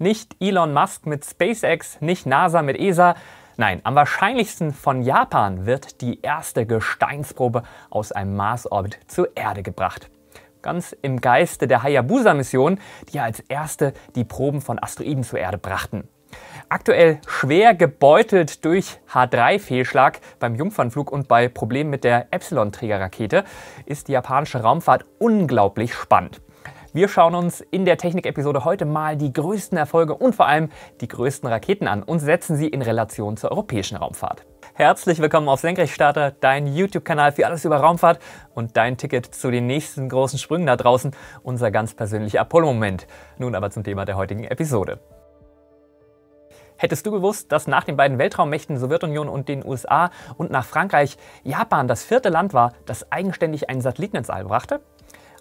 Nicht Elon Musk mit SpaceX, nicht NASA mit ESA. Nein, am wahrscheinlichsten von Japan wird die erste Gesteinsprobe aus einem Marsorbit zur Erde gebracht. Ganz im Geiste der Hayabusa-Mission, die ja als erste die Proben von Asteroiden zur Erde brachten. Aktuell schwer gebeutelt durch H3-Fehlschlag beim Jungfernflug und bei Problemen mit der Epsilon-Trägerrakete ist die japanische Raumfahrt unglaublich spannend. Wir schauen uns in der Technik-Episode heute mal die größten Erfolge und vor allem die größten Raketen an und setzen sie in Relation zur europäischen Raumfahrt. Herzlich willkommen auf Senkrechtstarter, dein YouTube-Kanal für alles über Raumfahrt und dein Ticket zu den nächsten großen Sprüngen da draußen, unser ganz persönlicher Apollo-Moment. Nun aber zum Thema der heutigen Episode. Hättest du gewusst, dass nach den beiden Weltraummächten Sowjetunion und den USA und nach Frankreich Japan das vierte Land war, das eigenständig einen Satelliten ins All brachte?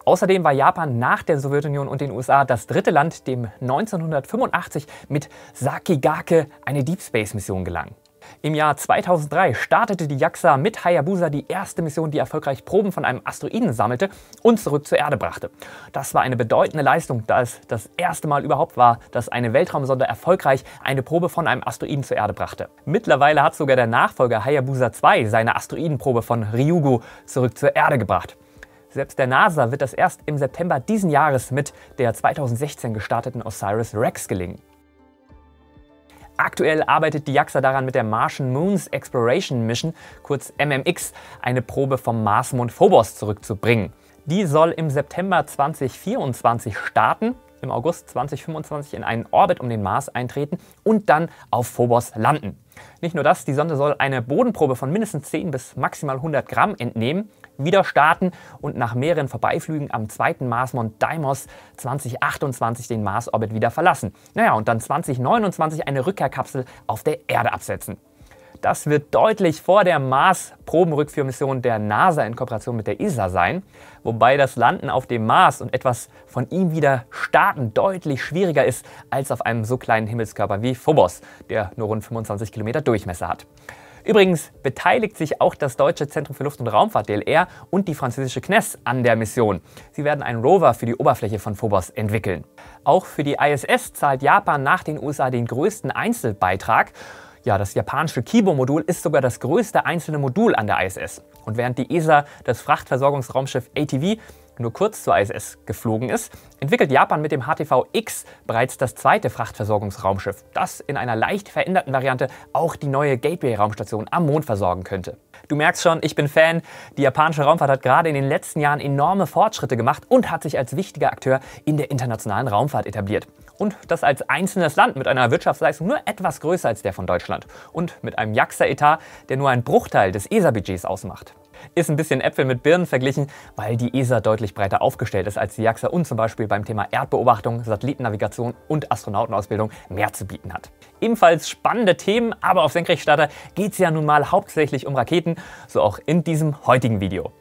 Außerdem war Japan nach der Sowjetunion und den USA das dritte Land, dem 1985 mit Sakigake eine Deep Space Mission gelang. Im Jahr 2003 startete die JAXA mit Hayabusa die erste Mission, die erfolgreich Proben von einem Asteroiden sammelte und zurück zur Erde brachte. Das war eine bedeutende Leistung, da es das erste Mal überhaupt war, dass eine Weltraumsonde erfolgreich eine Probe von einem Asteroiden zur Erde brachte. Mittlerweile hat sogar der Nachfolger Hayabusa 2 seine Asteroidenprobe von Ryugu zurück zur Erde gebracht. Selbst der NASA wird das erst im September diesen Jahres mit der 2016 gestarteten OSIRIS REx gelingen. Aktuell arbeitet die JAXA daran, mit der Martian Moons Exploration Mission, kurz MMX, eine Probe vom Marsmond Phobos zurückzubringen. Die soll im September 2024 starten, im August 2025 in einen Orbit um den Mars eintreten und dann auf Phobos landen. Nicht nur das, die Sonde soll eine Bodenprobe von mindestens 10 bis maximal 100 Gramm entnehmen wieder starten und nach mehreren Vorbeiflügen am zweiten Marsmond Deimos 2028 den Marsorbit wieder verlassen. Naja, und dann 2029 eine Rückkehrkapsel auf der Erde absetzen. Das wird deutlich vor der Mars-Probenrückführmission der NASA in Kooperation mit der ESA sein, wobei das Landen auf dem Mars und etwas von ihm wieder starten deutlich schwieriger ist als auf einem so kleinen Himmelskörper wie Phobos, der nur rund 25 Kilometer Durchmesser hat. Übrigens beteiligt sich auch das Deutsche Zentrum für Luft- und Raumfahrt DLR und die französische CNES an der Mission. Sie werden einen Rover für die Oberfläche von Phobos entwickeln. Auch für die ISS zahlt Japan nach den USA den größten Einzelbeitrag. Ja, das japanische Kibo-Modul ist sogar das größte einzelne Modul an der ISS. Und während die ESA das Frachtversorgungsraumschiff ATV nur kurz zur ISS geflogen ist, entwickelt Japan mit dem HTV-X bereits das zweite Frachtversorgungsraumschiff, das in einer leicht veränderten Variante auch die neue Gateway-Raumstation am Mond versorgen könnte. Du merkst schon, ich bin Fan. Die japanische Raumfahrt hat gerade in den letzten Jahren enorme Fortschritte gemacht und hat sich als wichtiger Akteur in der internationalen Raumfahrt etabliert. Und das als einzelnes Land mit einer Wirtschaftsleistung nur etwas größer als der von Deutschland. Und mit einem JAXA-Etat, der nur einen Bruchteil des ESA-Budgets ausmacht. Ist ein bisschen Äpfel mit Birnen verglichen, weil die ESA deutlich breiter aufgestellt ist als die JAXA und zum Beispiel beim Thema Erdbeobachtung, Satellitennavigation und Astronautenausbildung mehr zu bieten hat. Ebenfalls spannende Themen, aber auf Senkrechtstarter geht es ja nun mal hauptsächlich um Raketen, so auch in diesem heutigen Video.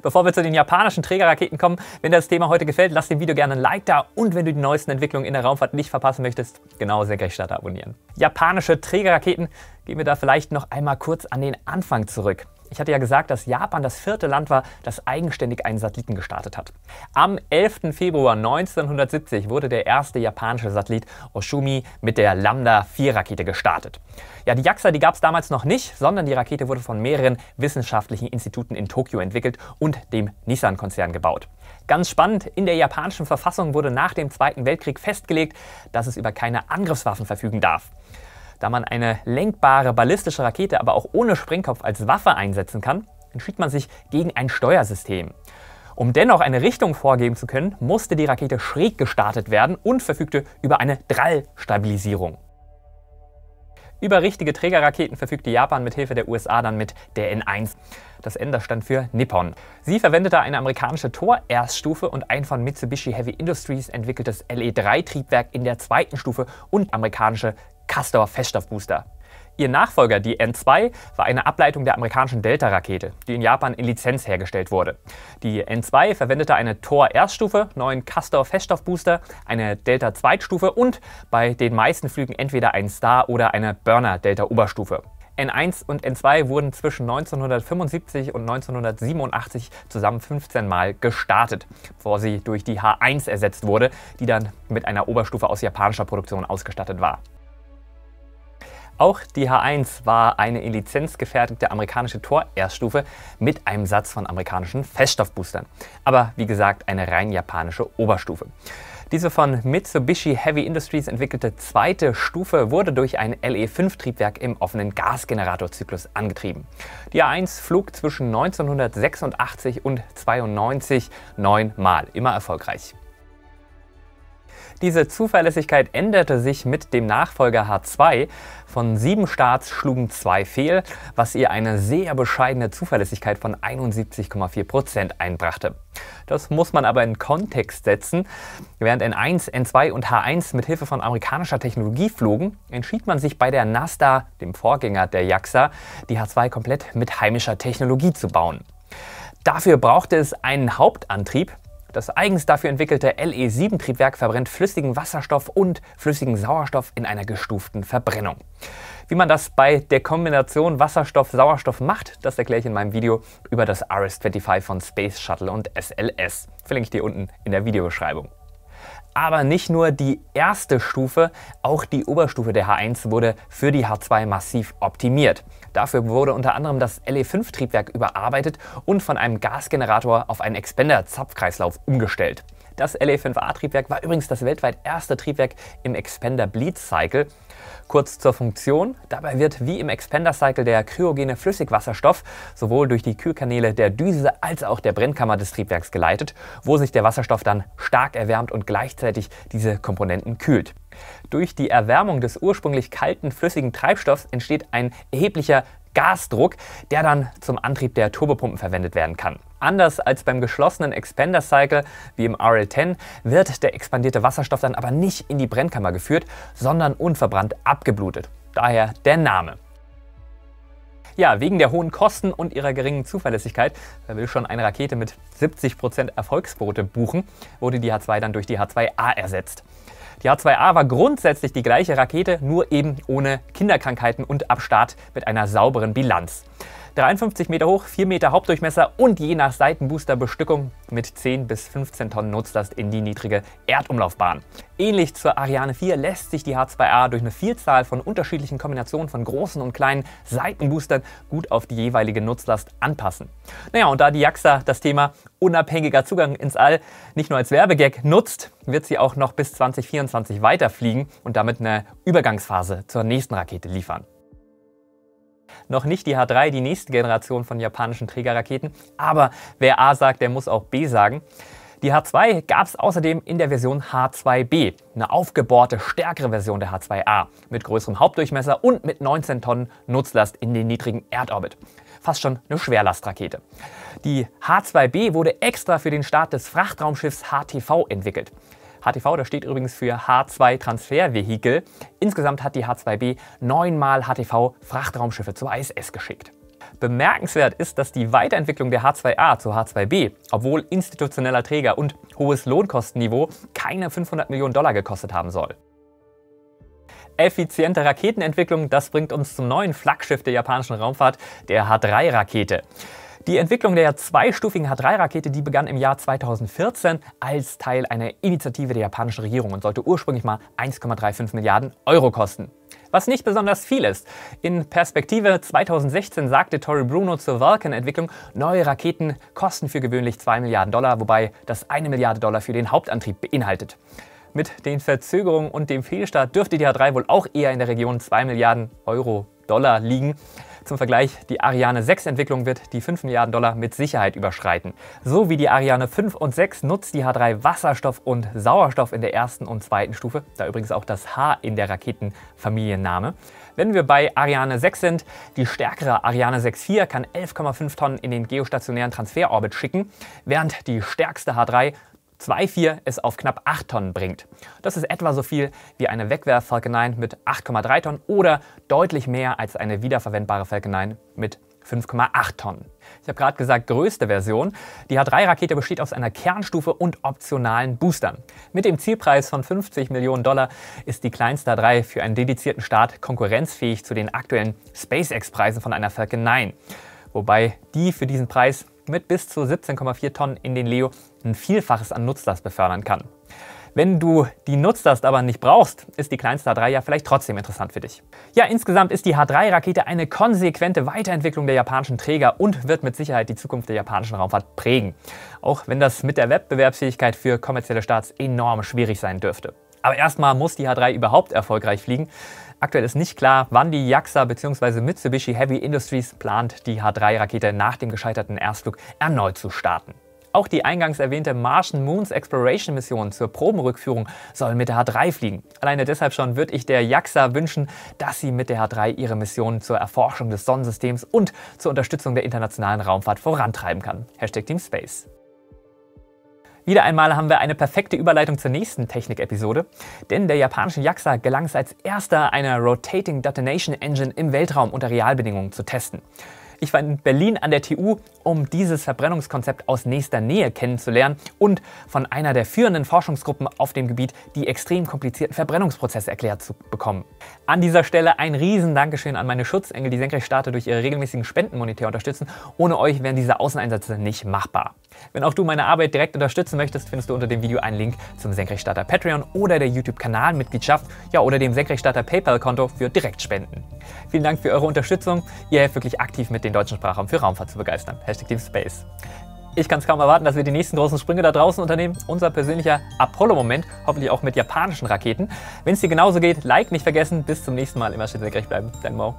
Bevor wir zu den japanischen Trägerraketen kommen, wenn dir das Thema heute gefällt, lass dem Video gerne ein Like da und wenn du die neuesten Entwicklungen in der Raumfahrt nicht verpassen möchtest, genau Senkrechtstarter abonnieren. Japanische Trägerraketen, gehen wir da vielleicht noch einmal kurz an den Anfang zurück. Ich hatte ja gesagt, dass Japan das vierte Land war, das eigenständig einen Satelliten gestartet hat. Am 11. Februar 1970 wurde der erste japanische Satellit Oshumi mit der Lambda-4-Rakete gestartet. Ja, die JAXA, die gab es damals noch nicht, sondern die Rakete wurde von mehreren wissenschaftlichen Instituten in Tokio entwickelt und dem Nissan-Konzern gebaut. Ganz spannend, in der japanischen Verfassung wurde nach dem Zweiten Weltkrieg festgelegt, dass es über keine Angriffswaffen verfügen darf. Da man eine lenkbare ballistische Rakete aber auch ohne Sprengkopf als Waffe einsetzen kann, entschied man sich gegen ein Steuersystem. Um dennoch eine Richtung vorgeben zu können, musste die Rakete schräg gestartet werden und verfügte über eine Drallstabilisierung. Über richtige Trägerraketen verfügte Japan mit Hilfe der USA dann mit der N1. Das N stand für Nippon. Sie verwendete eine amerikanische Tor-Erststufe und ein von Mitsubishi Heavy Industries entwickeltes LE3-Triebwerk in der zweiten Stufe und amerikanische Castor Feststoffbooster. Ihr Nachfolger, die N2, war eine Ableitung der amerikanischen Delta-Rakete, die in Japan in Lizenz hergestellt wurde. Die N2 verwendete eine Tor-Erststufe, neuen Castor-Feststoffbooster, eine Delta-Zweitstufe und bei den meisten Flügen entweder einen Star- oder eine Burner-Delta-Oberstufe. N1 und N2 wurden zwischen 1975 und 1987 zusammen 15 Mal gestartet, bevor sie durch die H1 ersetzt wurde, die dann mit einer Oberstufe aus japanischer Produktion ausgestattet war. Auch die H1 war eine in Lizenz gefertigte amerikanische Tor-Erststufe mit einem Satz von amerikanischen Feststoffboostern. Aber wie gesagt, eine rein japanische Oberstufe. Diese von Mitsubishi Heavy Industries entwickelte zweite Stufe wurde durch ein LE5-Triebwerk im offenen Gasgeneratorzyklus angetrieben. Die A1 flog zwischen 1986 und 1992 neunmal, immer erfolgreich. Diese Zuverlässigkeit änderte sich mit dem Nachfolger H2. Von sieben Starts schlugen zwei fehl, was ihr eine sehr bescheidene Zuverlässigkeit von 71,4% Prozent einbrachte. Das muss man aber in Kontext setzen. Während N1, N2 und H1 mit Hilfe von amerikanischer Technologie flogen, entschied man sich bei der NASDA, dem Vorgänger der JAXA, die H2 komplett mit heimischer Technologie zu bauen. Dafür brauchte es einen Hauptantrieb, das eigens dafür entwickelte LE7-Triebwerk verbrennt flüssigen Wasserstoff und flüssigen Sauerstoff in einer gestuften Verbrennung. Wie man das bei der Kombination Wasserstoff-Sauerstoff macht, das erkläre ich in meinem Video über das RS-25 von Space Shuttle und SLS. Verlinke ich dir unten in der Videobeschreibung. Aber nicht nur die erste Stufe, auch die Oberstufe der H1 wurde für die H2 massiv optimiert. Dafür wurde unter anderem das LE5-Triebwerk überarbeitet und von einem Gasgenerator auf einen Expander-Zapfkreislauf umgestellt. Das LE5A-Triebwerk war übrigens das weltweit erste Triebwerk im Expander Bleed Cycle Kurz zur Funktion. Dabei wird wie im Expander Cycle der kryogene Flüssigwasserstoff sowohl durch die Kühlkanäle der Düse als auch der Brennkammer des Triebwerks geleitet, wo sich der Wasserstoff dann stark erwärmt und gleichzeitig diese Komponenten kühlt. Durch die Erwärmung des ursprünglich kalten flüssigen Treibstoffs entsteht ein erheblicher Gasdruck, der dann zum Antrieb der Turbopumpen verwendet werden kann. Anders als beim geschlossenen Expander Cycle wie im RL10 wird der expandierte Wasserstoff dann aber nicht in die Brennkammer geführt, sondern unverbrannt abgeblutet. Daher der Name. Ja, wegen der hohen Kosten und ihrer geringen Zuverlässigkeit, wer will schon eine Rakete mit 70% Erfolgsquote buchen, wurde die H2 dann durch die H2A ersetzt. Die H2A war grundsätzlich die gleiche Rakete, nur eben ohne Kinderkrankheiten und ab Start mit einer sauberen Bilanz. 53 Meter hoch, 4 Meter Hauptdurchmesser und je nach Seitenboosterbestückung mit 10 bis 15 Tonnen Nutzlast in die niedrige Erdumlaufbahn. Ähnlich zur Ariane 4 lässt sich die H2A durch eine Vielzahl von unterschiedlichen Kombinationen von großen und kleinen Seitenboostern gut auf die jeweilige Nutzlast anpassen. Naja, und da die JAXA das Thema unabhängiger Zugang ins All nicht nur als Werbegag nutzt, wird sie auch noch bis 2024 weiterfliegen und damit eine Übergangsphase zur nächsten Rakete liefern noch nicht die H3, die nächste Generation von japanischen Trägerraketen. Aber wer A sagt, der muss auch B sagen. Die H2 gab es außerdem in der Version H2B, eine aufgebohrte, stärkere Version der H2A, mit größerem Hauptdurchmesser und mit 19 Tonnen Nutzlast in den niedrigen Erdorbit. Fast schon eine Schwerlastrakete. Die H2B wurde extra für den Start des Frachtraumschiffs HTV entwickelt. HTV, das steht übrigens für H2 Transfervehikel. Insgesamt hat die H2B neunmal HTV Frachtraumschiffe zur ISS geschickt. Bemerkenswert ist, dass die Weiterentwicklung der H2A zu H2B, obwohl institutioneller Träger und hohes Lohnkostenniveau, keine 500 Millionen Dollar gekostet haben soll. Effiziente Raketenentwicklung, das bringt uns zum neuen Flaggschiff der japanischen Raumfahrt, der H3-Rakete. Die Entwicklung der zweistufigen H3-Rakete, die begann im Jahr 2014 als Teil einer Initiative der japanischen Regierung und sollte ursprünglich mal 1,35 Milliarden Euro kosten was nicht besonders viel ist. In Perspektive 2016 sagte Tory Bruno zur Vulcan-Entwicklung, neue Raketen kosten für gewöhnlich 2 Milliarden Dollar, wobei das 1 Milliarde Dollar für den Hauptantrieb beinhaltet. Mit den Verzögerungen und dem Fehlstart dürfte die H3 wohl auch eher in der Region 2 Milliarden Euro Dollar liegen. Zum Vergleich, die Ariane 6 Entwicklung wird die 5 Milliarden Dollar mit Sicherheit überschreiten. So wie die Ariane 5 und 6 nutzt die H3 Wasserstoff und Sauerstoff in der ersten und zweiten Stufe, da übrigens auch das H in der Raketenfamilienname. Wenn wir bei Ariane 6 sind, die stärkere Ariane 6.4 kann 11,5 Tonnen in den geostationären Transferorbit schicken, während die stärkste H3 2,4 es auf knapp 8 Tonnen bringt. Das ist etwa so viel wie eine Wegwerf Falcon 9 mit 8,3 Tonnen oder deutlich mehr als eine wiederverwendbare Falcon 9 mit 5,8 Tonnen. Ich habe gerade gesagt, größte Version. Die H3-Rakete besteht aus einer Kernstufe und optionalen Boostern. Mit dem Zielpreis von 50 Millionen Dollar ist die kleinste H3 für einen dedizierten Start konkurrenzfähig zu den aktuellen SpaceX-Preisen von einer Falcon 9. Wobei die für diesen Preis mit bis zu 17,4 Tonnen in den Leo ein Vielfaches an Nutzlast befördern kann. Wenn du die Nutzlast aber nicht brauchst, ist die kleinste H3 ja vielleicht trotzdem interessant für dich. Ja, insgesamt ist die H3-Rakete eine konsequente Weiterentwicklung der japanischen Träger und wird mit Sicherheit die Zukunft der japanischen Raumfahrt prägen. Auch wenn das mit der Wettbewerbsfähigkeit für kommerzielle Starts enorm schwierig sein dürfte. Aber erstmal muss die H3 überhaupt erfolgreich fliegen. Aktuell ist nicht klar, wann die JAXA bzw. Mitsubishi Heavy Industries plant, die H3-Rakete nach dem gescheiterten Erstflug erneut zu starten. Auch die eingangs erwähnte Martian Moons Exploration Mission zur Probenrückführung soll mit der H3 fliegen. Alleine deshalb schon würde ich der JAXA wünschen, dass sie mit der H3 ihre Mission zur Erforschung des Sonnensystems und zur Unterstützung der internationalen Raumfahrt vorantreiben kann. Hashtag Team Space. Wieder einmal haben wir eine perfekte Überleitung zur nächsten Technik-Episode, denn der japanischen JAXA gelang es als erster, eine Rotating Detonation Engine im Weltraum unter Realbedingungen zu testen. Ich war in Berlin an der TU, um dieses Verbrennungskonzept aus nächster Nähe kennenzulernen und von einer der führenden Forschungsgruppen auf dem Gebiet die extrem komplizierten Verbrennungsprozesse erklärt zu bekommen. An dieser Stelle ein riesen Dankeschön an meine Schutzengel, die senkrecht Starte durch ihre regelmäßigen Spenden monetär unterstützen. Ohne euch wären diese Außeneinsätze nicht machbar. Wenn auch du meine Arbeit direkt unterstützen möchtest, findest du unter dem Video einen Link zum Senkrechtstarter Patreon oder der YouTube-Kanalmitgliedschaft, ja oder dem Senkrechtstarter PayPal-Konto für Direktspenden. Vielen Dank für eure Unterstützung. Ihr helft wirklich aktiv mit, den deutschen Sprachraum für Raumfahrt zu begeistern. Hashtag Team Space. Ich kann es kaum erwarten, dass wir die nächsten großen Sprünge da draußen unternehmen. Unser persönlicher Apollo-Moment, hoffentlich auch mit japanischen Raketen. Wenn es dir genauso geht, Like nicht vergessen. Bis zum nächsten Mal. Immer schön senkrecht bleiben. Dein Mo.